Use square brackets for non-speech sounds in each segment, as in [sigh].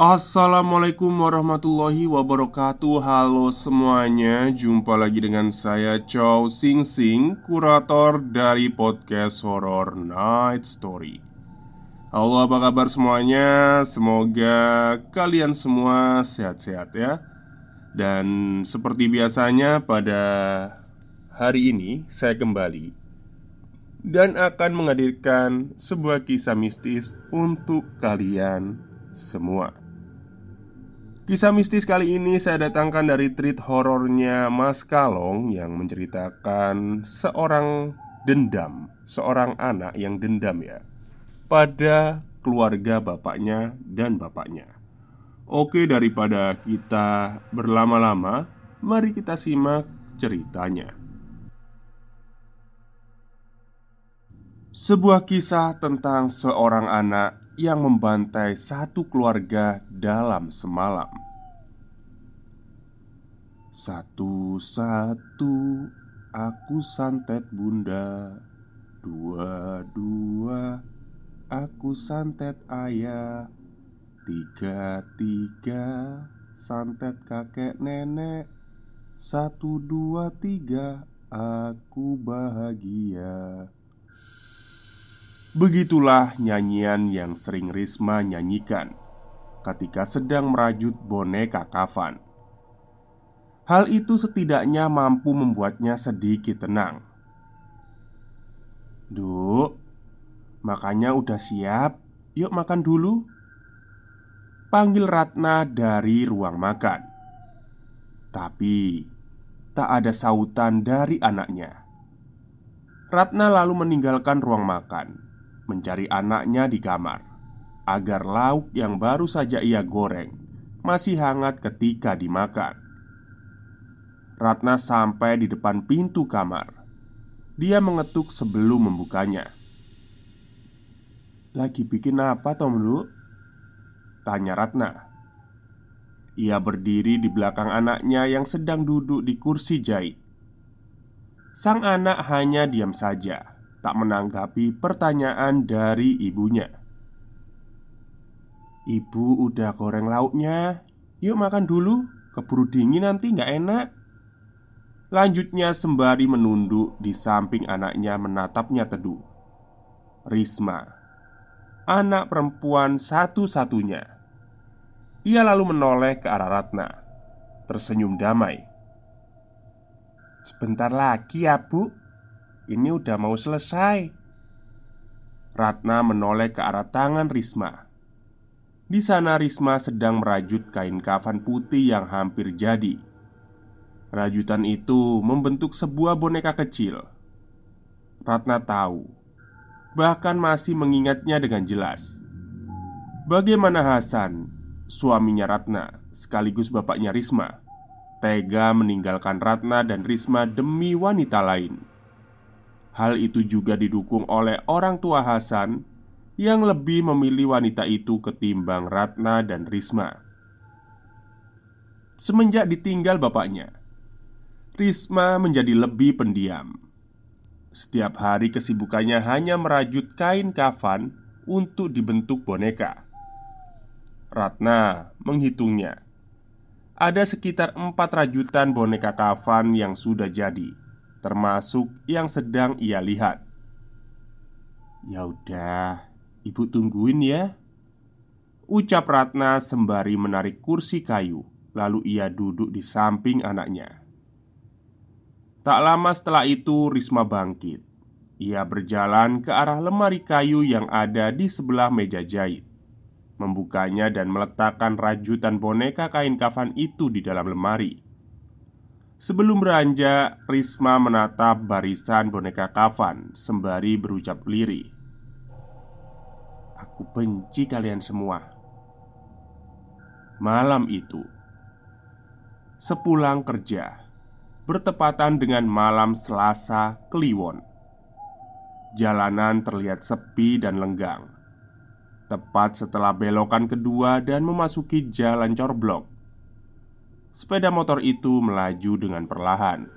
Assalamualaikum warahmatullahi wabarakatuh Halo semuanya Jumpa lagi dengan saya Chow Sing Sing Kurator dari podcast Horror Night Story Halo apa kabar semuanya Semoga kalian semua sehat-sehat ya Dan seperti biasanya pada hari ini saya kembali Dan akan menghadirkan sebuah kisah mistis untuk kalian semua Kisah mistis kali ini saya datangkan dari treat horornya Mas Kalong yang menceritakan seorang dendam, seorang anak yang dendam ya pada keluarga bapaknya dan bapaknya. Oke, daripada kita berlama-lama, mari kita simak ceritanya. Sebuah kisah tentang seorang anak yang membantai satu keluarga dalam semalam. Satu-satu aku santet bunda Dua-dua aku santet ayah Tiga-tiga santet kakek nenek Satu dua tiga aku bahagia Begitulah nyanyian yang sering Risma nyanyikan ketika sedang merajut boneka kafan. Hal itu setidaknya mampu membuatnya sedikit tenang. Duk, makanya udah siap. Yuk makan dulu. Panggil Ratna dari ruang makan. Tapi tak ada sautan dari anaknya. Ratna lalu meninggalkan ruang makan, mencari anaknya di kamar agar lauk yang baru saja ia goreng masih hangat ketika dimakan. Ratna sampai di depan pintu kamar. Dia mengetuk sebelum membukanya. "Lagi bikin apa, Lu? tanya Ratna. Ia berdiri di belakang anaknya yang sedang duduk di kursi jahit. Sang anak hanya diam saja, tak menanggapi pertanyaan dari ibunya. Ibu udah goreng lauknya Yuk makan dulu Keburu dingin nanti nggak enak Lanjutnya sembari menunduk di samping anaknya menatapnya teduh Risma Anak perempuan satu-satunya Ia lalu menoleh ke arah Ratna Tersenyum damai Sebentar lagi ya bu Ini udah mau selesai Ratna menoleh ke arah tangan Risma di sana Risma sedang merajut kain kafan putih yang hampir jadi. Rajutan itu membentuk sebuah boneka kecil. Ratna tahu, bahkan masih mengingatnya dengan jelas. Bagaimana Hasan, suaminya Ratna, sekaligus bapaknya Risma, tega meninggalkan Ratna dan Risma demi wanita lain. Hal itu juga didukung oleh orang tua Hasan yang lebih memilih wanita itu ketimbang Ratna dan Risma. Semenjak ditinggal bapaknya, Risma menjadi lebih pendiam. Setiap hari kesibukannya hanya merajut kain kafan untuk dibentuk boneka. Ratna menghitungnya. Ada sekitar empat rajutan boneka kafan yang sudah jadi, termasuk yang sedang ia lihat. Ya udah, ibu tungguin ya. Ucap Ratna sembari menarik kursi kayu, lalu ia duduk di samping anaknya. Tak lama setelah itu, Risma bangkit. Ia berjalan ke arah lemari kayu yang ada di sebelah meja jahit, membukanya dan meletakkan rajutan boneka kain kafan itu di dalam lemari. Sebelum beranjak, Risma menatap barisan boneka kafan sembari berucap lirih. Aku benci kalian semua. Malam itu, sepulang kerja, bertepatan dengan malam Selasa Kliwon. Jalanan terlihat sepi dan lenggang. Tepat setelah belokan kedua dan memasuki jalan corblok, sepeda motor itu melaju dengan perlahan.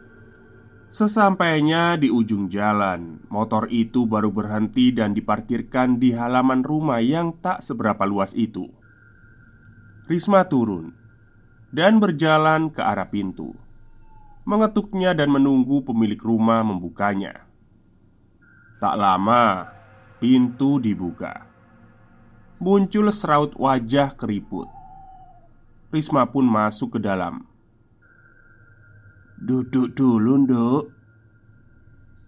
Sesampainya di ujung jalan, motor itu baru berhenti dan diparkirkan di halaman rumah yang tak seberapa luas itu. Risma turun dan berjalan ke arah pintu mengetuknya dan menunggu pemilik rumah membukanya. Tak lama, pintu dibuka. Muncul seraut wajah keriput. Risma pun masuk ke dalam. Duduk dulu, Nduk.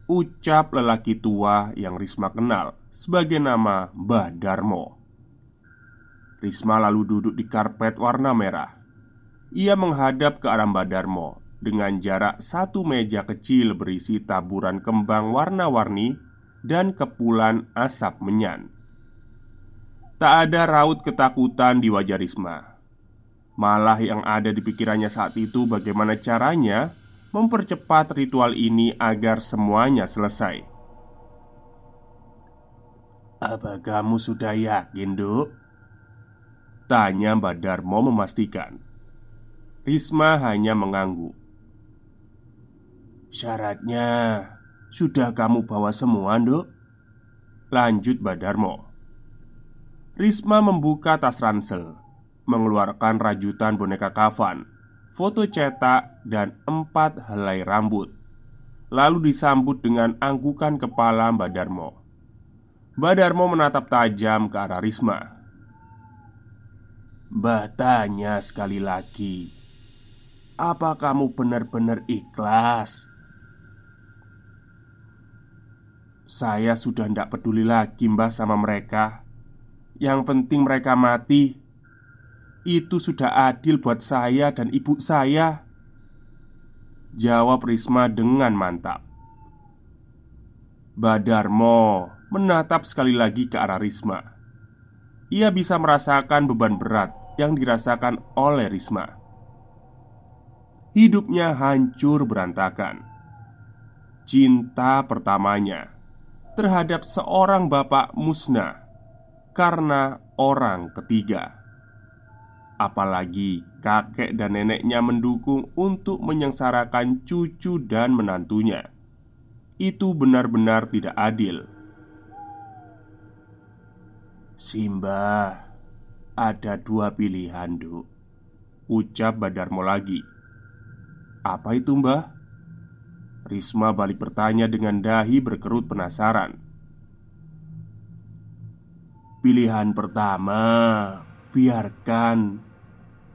Ucap lelaki tua yang Risma kenal sebagai nama Mbah Darmo. Risma lalu duduk di karpet warna merah. Ia menghadap ke arah Mbah Darmo dengan jarak satu meja kecil berisi taburan kembang warna-warni dan kepulan asap menyan. Tak ada raut ketakutan di wajah Risma. Malah yang ada di pikirannya saat itu bagaimana caranya mempercepat ritual ini agar semuanya selesai. Apa kamu sudah yakin, Duk? Tanya Mbak Darmo memastikan. Risma hanya mengangguk. Syaratnya sudah kamu bawa semua, Nduk. Lanjut Badarmo. Risma membuka tas ransel, mengeluarkan rajutan boneka kafan, foto cetak, dan empat helai rambut. Lalu disambut dengan anggukan kepala Badarmo. Badarmo menatap tajam ke arah Risma. Batanya sekali lagi, apa kamu benar-benar ikhlas Saya sudah tidak peduli lagi mbah sama mereka Yang penting mereka mati Itu sudah adil buat saya dan ibu saya Jawab Risma dengan mantap Badarmo menatap sekali lagi ke arah Risma Ia bisa merasakan beban berat yang dirasakan oleh Risma Hidupnya hancur berantakan Cinta pertamanya terhadap seorang bapak musnah karena orang ketiga. Apalagi kakek dan neneknya mendukung untuk menyengsarakan cucu dan menantunya. Itu benar-benar tidak adil. Simba, ada dua pilihan, Duk. Ucap Badarmo lagi. Apa itu, Mbah? Risma balik bertanya dengan dahi berkerut penasaran. Pilihan pertama, biarkan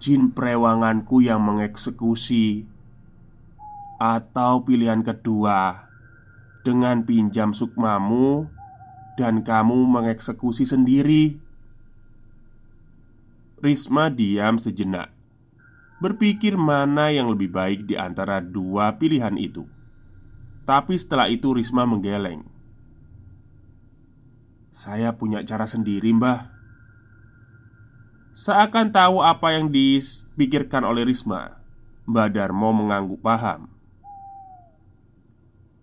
jin prewanganku yang mengeksekusi, atau pilihan kedua, dengan pinjam sukmamu dan kamu mengeksekusi sendiri. Risma diam sejenak, berpikir mana yang lebih baik di antara dua pilihan itu. Tapi setelah itu Risma menggeleng Saya punya cara sendiri mbah Seakan tahu apa yang dipikirkan oleh Risma Mbah Darmo mengangguk paham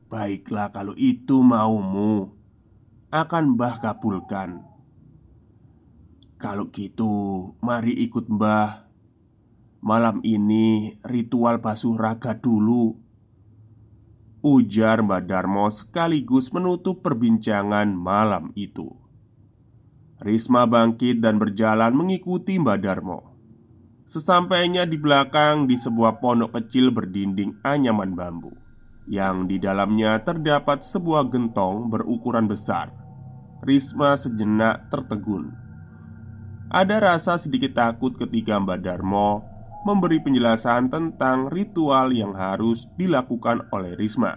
Baiklah kalau itu maumu Akan Mbah kabulkan Kalau gitu mari ikut Mbah Malam ini ritual basuh raga dulu Ujar Mbak Darmo sekaligus menutup perbincangan malam itu Risma bangkit dan berjalan mengikuti Mbak Darmo Sesampainya di belakang di sebuah pondok kecil berdinding anyaman bambu Yang di dalamnya terdapat sebuah gentong berukuran besar Risma sejenak tertegun Ada rasa sedikit takut ketika Mbak Darmo memberi penjelasan tentang ritual yang harus dilakukan oleh Risma.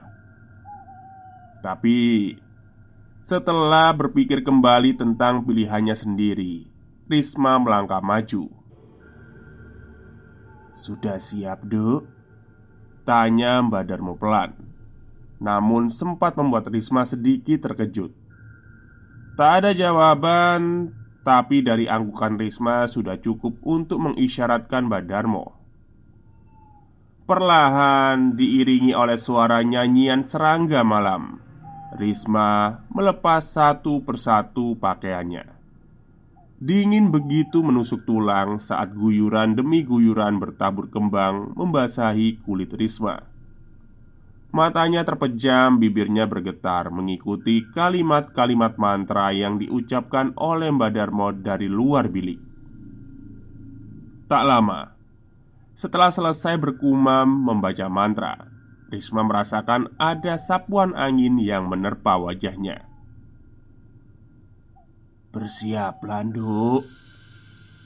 Tapi setelah berpikir kembali tentang pilihannya sendiri, Risma melangkah maju. "Sudah siap, Dok?" tanya Mbak Darmo pelan. Namun sempat membuat Risma sedikit terkejut. Tak ada jawaban, tapi dari anggukan Risma sudah cukup untuk mengisyaratkan Badarmo Perlahan diiringi oleh suara nyanyian serangga malam Risma melepas satu persatu pakaiannya Dingin begitu menusuk tulang saat guyuran demi guyuran bertabur kembang membasahi kulit Risma Matanya terpejam, bibirnya bergetar mengikuti kalimat-kalimat mantra yang diucapkan oleh Mbak Darmo dari luar bilik. Tak lama, setelah selesai berkumam membaca mantra, Risma merasakan ada sapuan angin yang menerpa wajahnya. Bersiap, Landuk.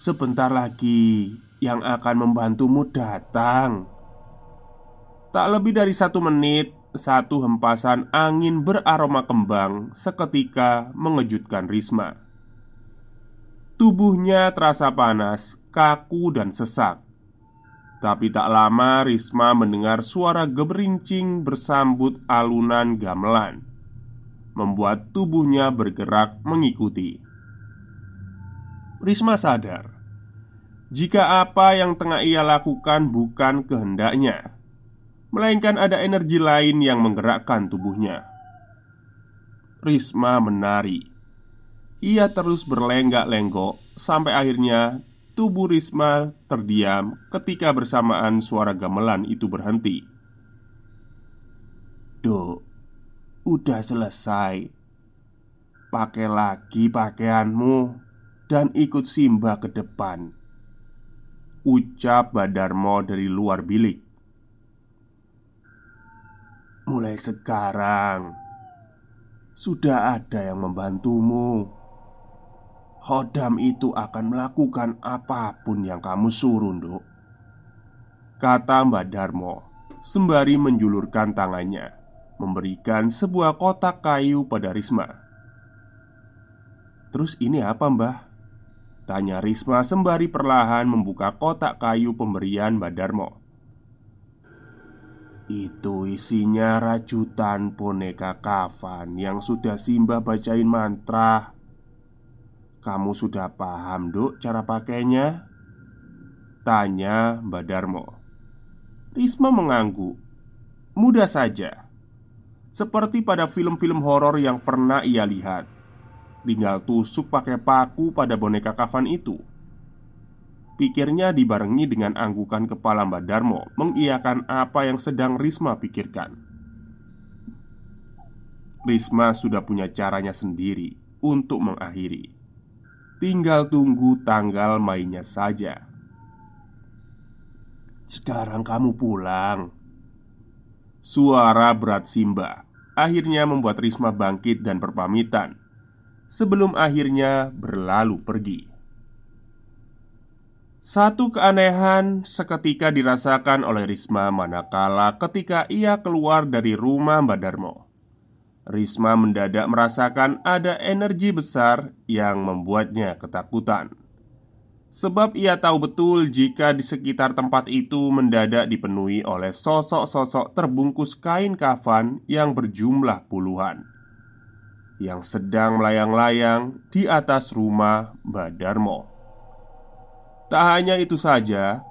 Sebentar lagi yang akan membantumu datang. Tak lebih dari satu menit, satu hempasan angin beraroma kembang seketika mengejutkan Risma. Tubuhnya terasa panas, kaku, dan sesak. Tapi tak lama Risma mendengar suara geberincing bersambut alunan gamelan Membuat tubuhnya bergerak mengikuti Risma sadar Jika apa yang tengah ia lakukan bukan kehendaknya melainkan ada energi lain yang menggerakkan tubuhnya. Risma menari. Ia terus berlenggak-lenggok sampai akhirnya tubuh Risma terdiam ketika bersamaan suara gamelan itu berhenti. Dok, udah selesai. Pakai lagi pakaianmu dan ikut Simba ke depan. Ucap Badarmo dari luar bilik. Mulai sekarang Sudah ada yang membantumu Hodam itu akan melakukan apapun yang kamu suruh, Nduk Kata Mbak Darmo Sembari menjulurkan tangannya Memberikan sebuah kotak kayu pada Risma Terus ini apa mbah? Tanya Risma sembari perlahan membuka kotak kayu pemberian Mbak Darmo itu isinya rajutan boneka kafan yang sudah Simba bacain mantra Kamu sudah paham dok cara pakainya? Tanya Mbak Darmo Risma mengangguk Mudah saja Seperti pada film-film horor yang pernah ia lihat Tinggal tusuk pakai paku pada boneka kafan itu Pikirnya dibarengi dengan anggukan kepala Mbak Darmo Mengiakan apa yang sedang Risma pikirkan Risma sudah punya caranya sendiri untuk mengakhiri Tinggal tunggu tanggal mainnya saja Sekarang kamu pulang Suara berat Simba Akhirnya membuat Risma bangkit dan berpamitan Sebelum akhirnya berlalu pergi satu keanehan seketika dirasakan oleh Risma manakala ketika ia keluar dari rumah Mbak Darmo. Risma mendadak merasakan ada energi besar yang membuatnya ketakutan. Sebab ia tahu betul jika di sekitar tempat itu mendadak dipenuhi oleh sosok-sosok terbungkus kain kafan yang berjumlah puluhan yang sedang melayang-layang di atas rumah Mbak Darmo. Tak hanya itu saja,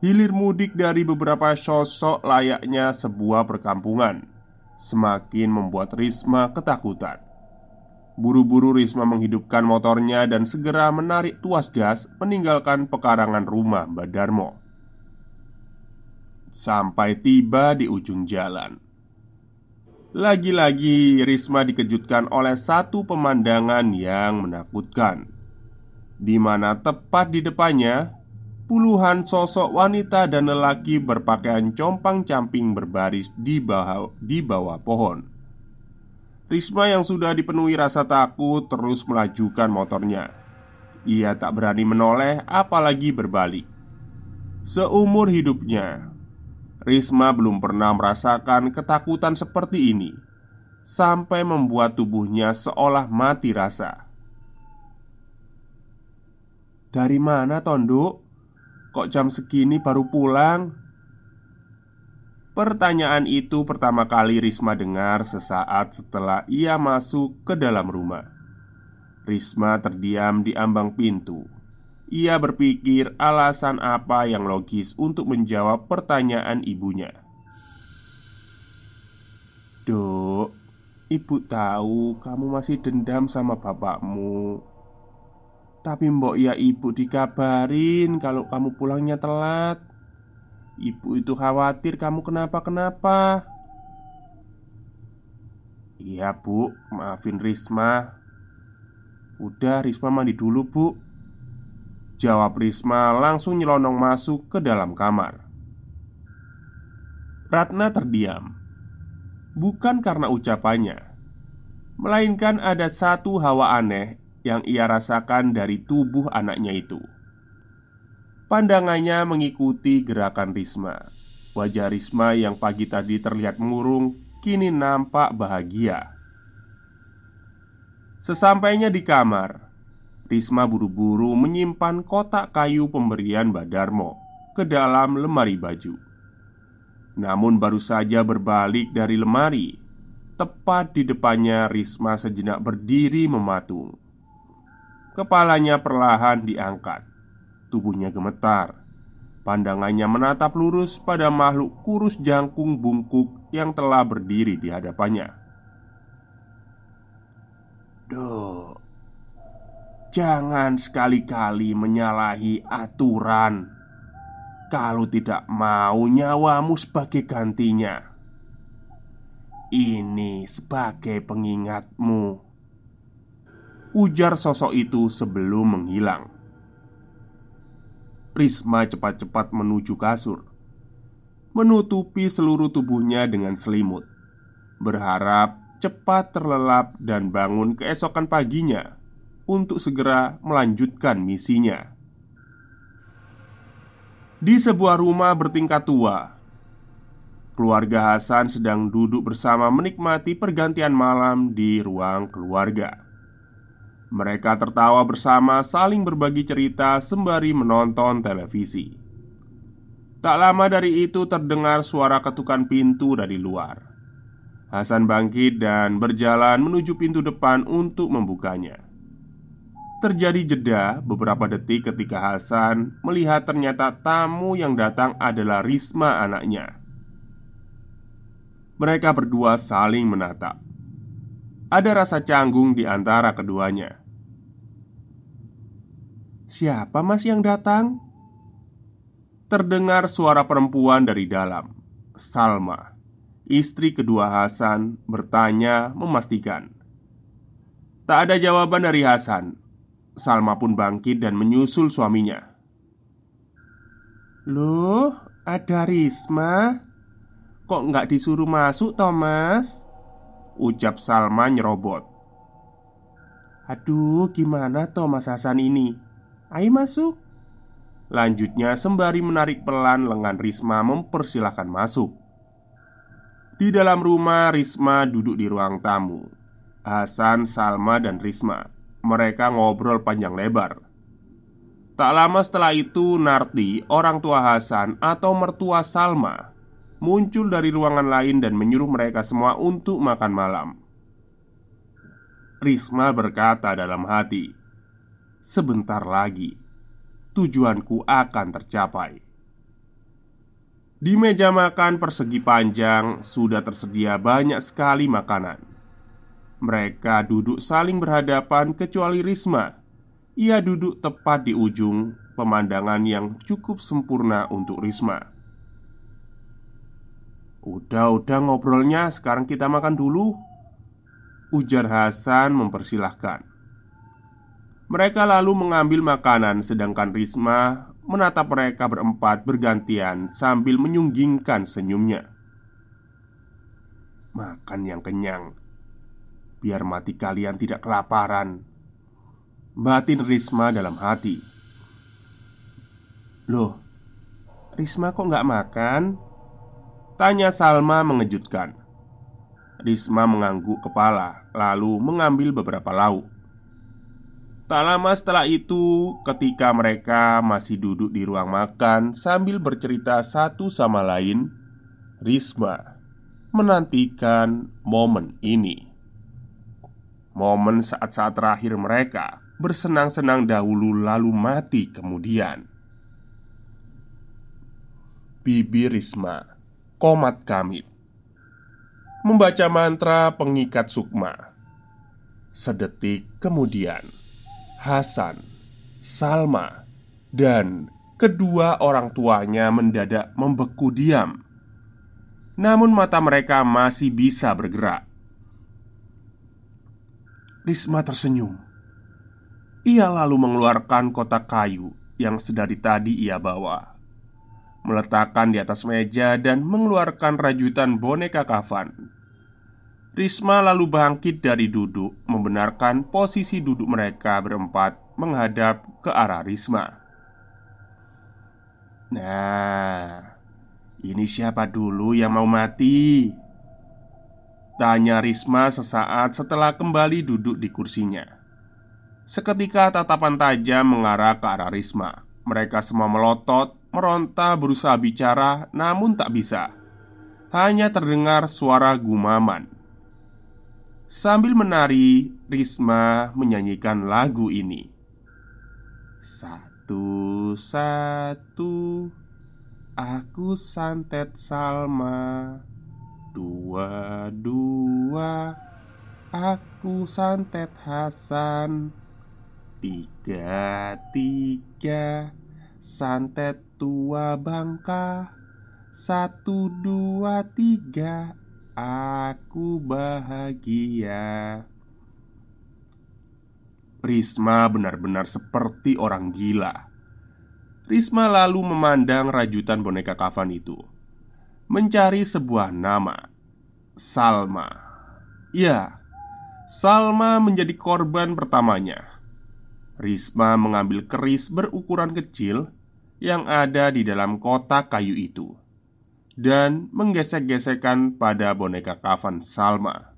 hilir mudik dari beberapa sosok layaknya sebuah perkampungan semakin membuat Risma ketakutan. Buru-buru Risma menghidupkan motornya dan segera menarik tuas gas meninggalkan pekarangan rumah Mbak Darmo. Sampai tiba di ujung jalan. Lagi-lagi Risma dikejutkan oleh satu pemandangan yang menakutkan di mana tepat di depannya puluhan sosok wanita dan lelaki berpakaian compang-camping berbaris di bawah, di bawah pohon. Risma yang sudah dipenuhi rasa takut terus melajukan motornya. Ia tak berani menoleh, apalagi berbalik. Seumur hidupnya, Risma belum pernah merasakan ketakutan seperti ini sampai membuat tubuhnya seolah mati rasa. Dari mana Tonduk? Kok jam segini baru pulang? Pertanyaan itu pertama kali Risma dengar sesaat setelah ia masuk ke dalam rumah. Risma terdiam di ambang pintu. Ia berpikir alasan apa yang logis untuk menjawab pertanyaan ibunya. Dok, ibu tahu kamu masih dendam sama bapakmu. Tapi mbok ya ibu dikabarin kalau kamu pulangnya telat Ibu itu khawatir kamu kenapa-kenapa Iya bu, maafin Risma Udah Risma mandi dulu bu Jawab Risma langsung nyelonong masuk ke dalam kamar Ratna terdiam Bukan karena ucapannya Melainkan ada satu hawa aneh yang ia rasakan dari tubuh anaknya itu. Pandangannya mengikuti gerakan Risma. Wajah Risma yang pagi tadi terlihat murung kini nampak bahagia. Sesampainya di kamar, Risma buru-buru menyimpan kotak kayu pemberian Badarmo ke dalam lemari baju. Namun, baru saja berbalik dari lemari, tepat di depannya Risma sejenak berdiri mematung. Kepalanya perlahan diangkat Tubuhnya gemetar Pandangannya menatap lurus pada makhluk kurus jangkung bungkuk yang telah berdiri di hadapannya Duh Jangan sekali-kali menyalahi aturan Kalau tidak mau nyawamu sebagai gantinya Ini sebagai pengingatmu Ujar sosok itu sebelum menghilang Risma cepat-cepat menuju kasur Menutupi seluruh tubuhnya dengan selimut Berharap cepat terlelap dan bangun keesokan paginya Untuk segera melanjutkan misinya di sebuah rumah bertingkat tua. Keluarga Hasan sedang duduk bersama menikmati pergantian malam di ruang keluarga. Mereka tertawa bersama, saling berbagi cerita sembari menonton televisi. Tak lama dari itu, terdengar suara ketukan pintu dari luar. Hasan bangkit dan berjalan menuju pintu depan untuk membukanya. Terjadi jeda beberapa detik ketika Hasan melihat ternyata tamu yang datang adalah Risma, anaknya. Mereka berdua saling menatap. Ada rasa canggung di antara keduanya. "Siapa Mas yang datang?" Terdengar suara perempuan dari dalam. Salma, istri kedua Hasan, bertanya memastikan. Tak ada jawaban dari Hasan. Salma pun bangkit dan menyusul suaminya. "Loh, ada Risma? Kok nggak disuruh masuk, Thomas?" Ucap Salma nyerobot Aduh gimana toh Mas Hasan ini Ayo masuk Lanjutnya sembari menarik pelan lengan Risma mempersilahkan masuk Di dalam rumah Risma duduk di ruang tamu Hasan, Salma, dan Risma Mereka ngobrol panjang lebar Tak lama setelah itu Narti, orang tua Hasan atau mertua Salma muncul dari ruangan lain dan menyuruh mereka semua untuk makan malam. Risma berkata dalam hati, "Sebentar lagi tujuanku akan tercapai." Di meja makan persegi panjang sudah tersedia banyak sekali makanan. Mereka duduk saling berhadapan, kecuali Risma. Ia duduk tepat di ujung pemandangan yang cukup sempurna untuk Risma. Udah-udah ngobrolnya, sekarang kita makan dulu Ujar Hasan mempersilahkan Mereka lalu mengambil makanan sedangkan Risma menatap mereka berempat bergantian sambil menyunggingkan senyumnya Makan yang kenyang Biar mati kalian tidak kelaparan Batin Risma dalam hati Loh, Risma kok nggak makan? Tanya Salma mengejutkan Risma mengangguk kepala Lalu mengambil beberapa lauk Tak lama setelah itu, ketika mereka masih duduk di ruang makan sambil bercerita satu sama lain, Risma menantikan momen ini. Momen saat-saat terakhir mereka bersenang-senang dahulu, lalu mati kemudian. Bibi Risma komat kamit Membaca mantra pengikat sukma Sedetik kemudian Hasan, Salma, dan kedua orang tuanya mendadak membeku diam Namun mata mereka masih bisa bergerak Risma tersenyum Ia lalu mengeluarkan kotak kayu yang sedari tadi ia bawa meletakkan di atas meja dan mengeluarkan rajutan boneka kafan. Risma lalu bangkit dari duduk, membenarkan posisi duduk mereka berempat menghadap ke arah Risma. Nah, ini siapa dulu yang mau mati? Tanya Risma sesaat setelah kembali duduk di kursinya. Seketika tatapan tajam mengarah ke arah Risma. Mereka semua melotot Meronta berusaha bicara, namun tak bisa. Hanya terdengar suara gumaman. Sambil menari, Risma menyanyikan lagu ini. Satu-satu aku santet Salma, dua-dua aku santet Hasan, tiga-tiga Santet tua bangka Satu dua tiga Aku bahagia Risma benar-benar seperti orang gila Risma lalu memandang rajutan boneka kafan itu Mencari sebuah nama Salma Ya, Salma menjadi korban pertamanya Risma mengambil keris berukuran kecil yang ada di dalam kotak kayu itu dan menggesek gesekkan pada boneka kafan Salma.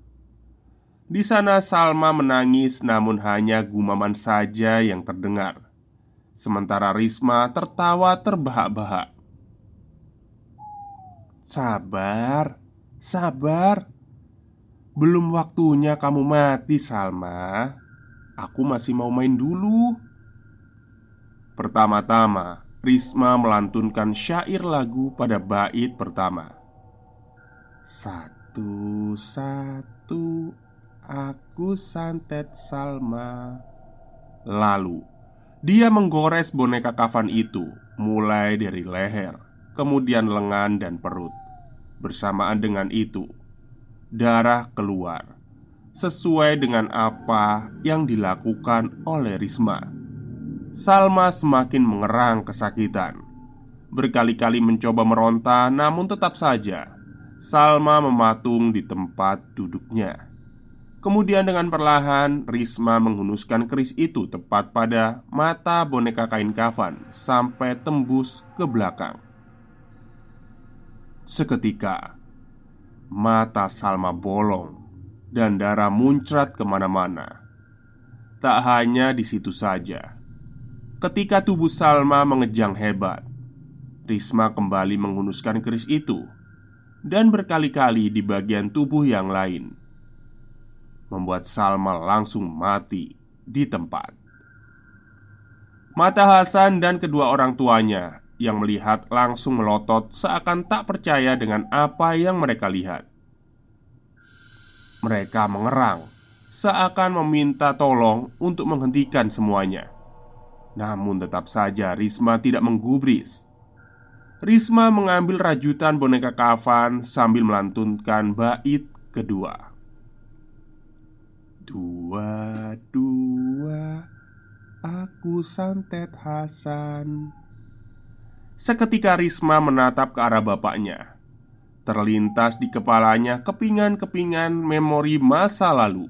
Di sana Salma menangis namun hanya gumaman saja yang terdengar. Sementara Risma tertawa terbahak-bahak. Sabar, sabar. Belum waktunya kamu mati, Salma. Aku masih mau main dulu. Pertama-tama, Risma melantunkan syair lagu pada bait pertama. Satu-satu aku santet Salma. Lalu, dia menggores boneka kafan itu mulai dari leher, kemudian lengan dan perut. Bersamaan dengan itu, darah keluar sesuai dengan apa yang dilakukan oleh Risma. Salma semakin mengerang kesakitan. Berkali-kali mencoba meronta, namun tetap saja Salma mematung di tempat duduknya. Kemudian, dengan perlahan, Risma menghunuskan keris itu tepat pada mata boneka kain kafan sampai tembus ke belakang. Seketika, mata Salma bolong dan darah muncrat kemana-mana. Tak hanya di situ saja, ketika tubuh Salma mengejang hebat, Risma kembali menghunuskan keris itu dan berkali-kali di bagian tubuh yang lain, membuat Salma langsung mati di tempat. Mata Hasan dan kedua orang tuanya yang melihat langsung melotot seakan tak percaya dengan apa yang mereka lihat. Mereka mengerang, seakan meminta tolong untuk menghentikan semuanya. Namun, tetap saja Risma tidak menggubris. Risma mengambil rajutan boneka kafan sambil melantunkan bait kedua. Dua, dua, aku santet Hasan. Seketika Risma menatap ke arah bapaknya. Terlintas di kepalanya kepingan-kepingan memori masa lalu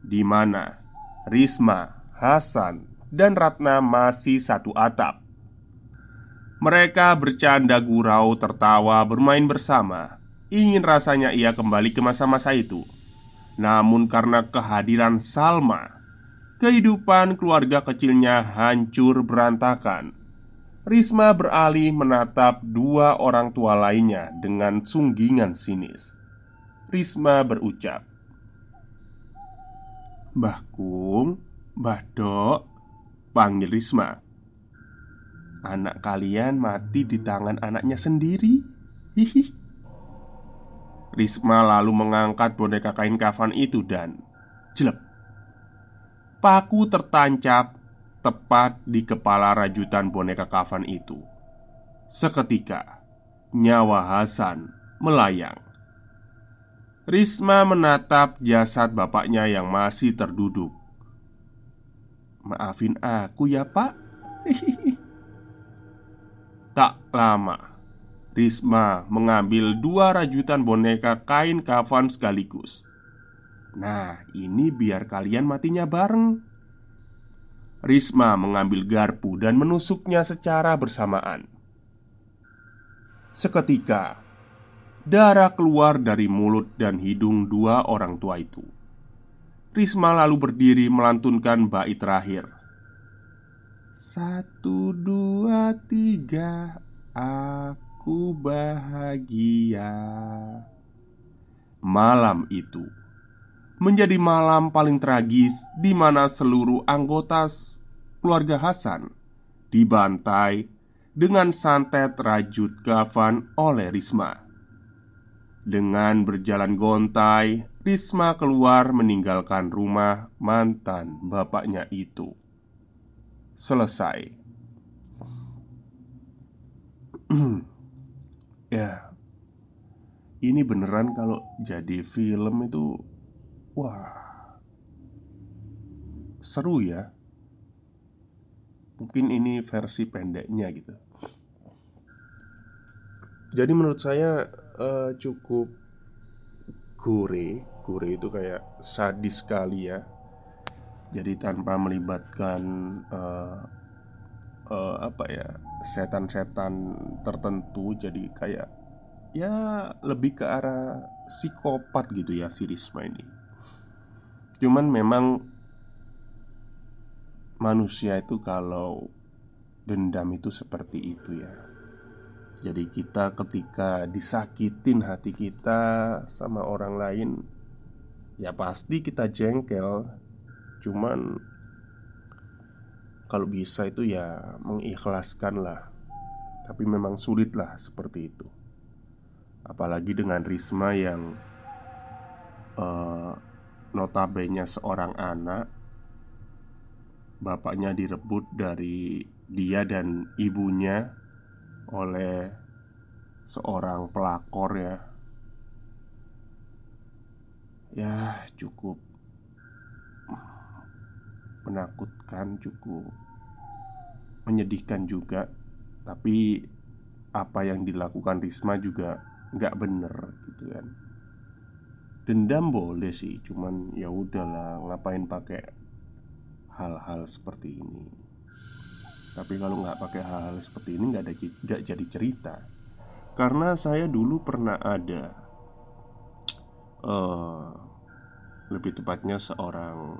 di mana Risma, Hasan, dan Ratna masih satu atap. Mereka bercanda gurau, tertawa, bermain bersama. Ingin rasanya ia kembali ke masa-masa itu. Namun karena kehadiran Salma, kehidupan keluarga kecilnya hancur berantakan Risma beralih menatap dua orang tua lainnya dengan sunggingan sinis. Risma berucap, "Mbah Kung, Mbah Dok," panggil Risma. "Anak kalian mati di tangan anaknya sendiri." Hihi. Risma lalu mengangkat boneka kain kafan itu dan jelek. Paku tertancap Tepat di kepala rajutan boneka kafan itu Seketika Nyawa Hasan melayang Risma menatap jasad bapaknya yang masih terduduk Maafin aku ya pak [laughs] Tak lama Risma mengambil dua rajutan boneka kain kafan sekaligus Nah ini biar kalian matinya bareng Risma mengambil garpu dan menusuknya secara bersamaan. Seketika, darah keluar dari mulut dan hidung dua orang tua itu. Risma lalu berdiri melantunkan bait terakhir. Satu, dua, tiga, aku bahagia. Malam itu menjadi malam paling tragis di mana seluruh anggota keluarga Hasan dibantai dengan santet rajut kafan oleh Risma. Dengan berjalan gontai, Risma keluar meninggalkan rumah mantan bapaknya itu. Selesai. [clears throat] ya, ini beneran kalau jadi film itu Wah, seru ya. Mungkin ini versi pendeknya gitu. Jadi menurut saya uh, cukup gure gure itu kayak sadis sekali ya. Jadi tanpa melibatkan uh, uh, apa ya setan-setan tertentu, jadi kayak ya lebih ke arah psikopat gitu ya si Risma ini. Cuman memang manusia itu kalau dendam itu seperti itu ya Jadi kita ketika disakitin hati kita sama orang lain Ya pasti kita jengkel Cuman Kalau bisa itu ya mengikhlaskan lah Tapi memang sulit lah seperti itu Apalagi dengan Risma yang uh, notabene seorang anak Bapaknya direbut dari dia dan ibunya oleh seorang pelakor ya Ya cukup menakutkan cukup menyedihkan juga Tapi apa yang dilakukan Risma juga nggak bener gitu kan dendam boleh sih cuman ya udahlah ngapain pakai hal-hal seperti ini tapi kalau nggak pakai hal-hal seperti ini nggak ada nggak jadi cerita karena saya dulu pernah ada uh, lebih tepatnya seorang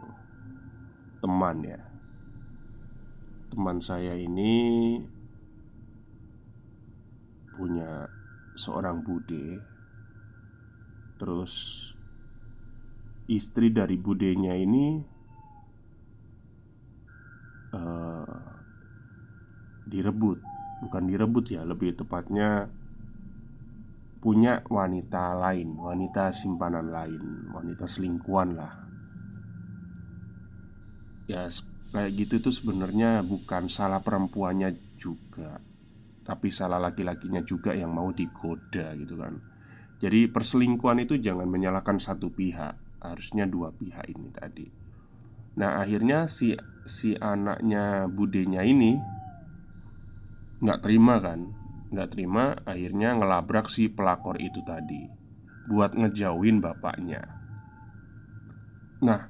teman ya teman saya ini punya seorang bude terus istri dari budenya ini uh, direbut, bukan direbut ya, lebih tepatnya punya wanita lain, wanita simpanan lain, wanita selingkuhan lah. Ya kayak gitu tuh sebenarnya bukan salah perempuannya juga, tapi salah laki-lakinya juga yang mau digoda gitu kan. Jadi perselingkuhan itu jangan menyalahkan satu pihak harusnya dua pihak ini tadi nah akhirnya si si anaknya budenya ini nggak terima kan nggak terima akhirnya ngelabrak si pelakor itu tadi buat ngejauhin bapaknya nah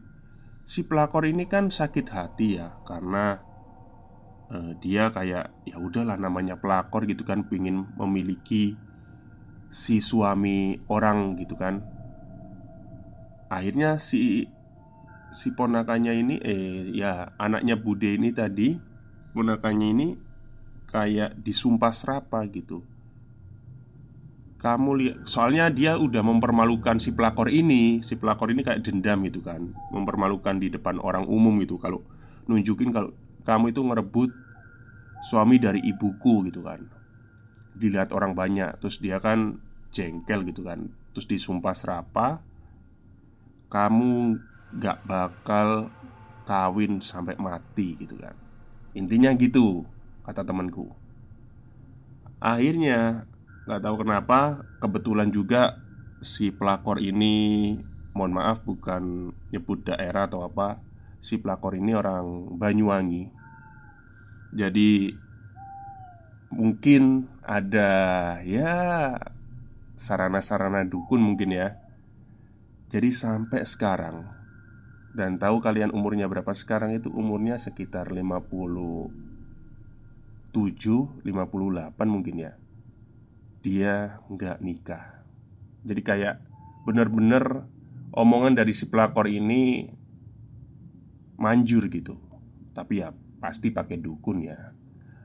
si pelakor ini kan sakit hati ya karena eh, dia kayak ya udahlah namanya pelakor gitu kan pingin memiliki si suami orang gitu kan Akhirnya si si ponakannya ini eh ya anaknya Bude ini tadi ponakannya ini kayak disumpah serapa gitu. Kamu lihat, soalnya dia udah mempermalukan si pelakor ini. Si pelakor ini kayak dendam gitu kan, mempermalukan di depan orang umum gitu. Kalau nunjukin kalau kamu itu ngerebut suami dari ibuku gitu kan, dilihat orang banyak. Terus dia kan jengkel gitu kan, terus disumpah serapa kamu gak bakal kawin sampai mati gitu kan Intinya gitu kata temanku Akhirnya gak tahu kenapa kebetulan juga si pelakor ini mohon maaf bukan nyebut daerah atau apa si pelakor ini orang Banyuwangi jadi mungkin ada ya sarana-sarana dukun mungkin ya jadi sampai sekarang Dan tahu kalian umurnya berapa sekarang itu umurnya sekitar 57 58 mungkin ya Dia nggak nikah Jadi kayak bener-bener omongan dari si pelakor ini manjur gitu Tapi ya pasti pakai dukun ya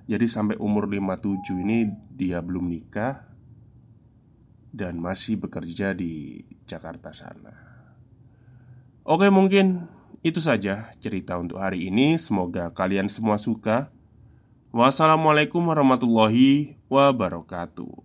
Jadi sampai umur 57 ini dia belum nikah dan masih bekerja di Jakarta sana. Oke, mungkin itu saja cerita untuk hari ini. Semoga kalian semua suka. Wassalamualaikum warahmatullahi wabarakatuh.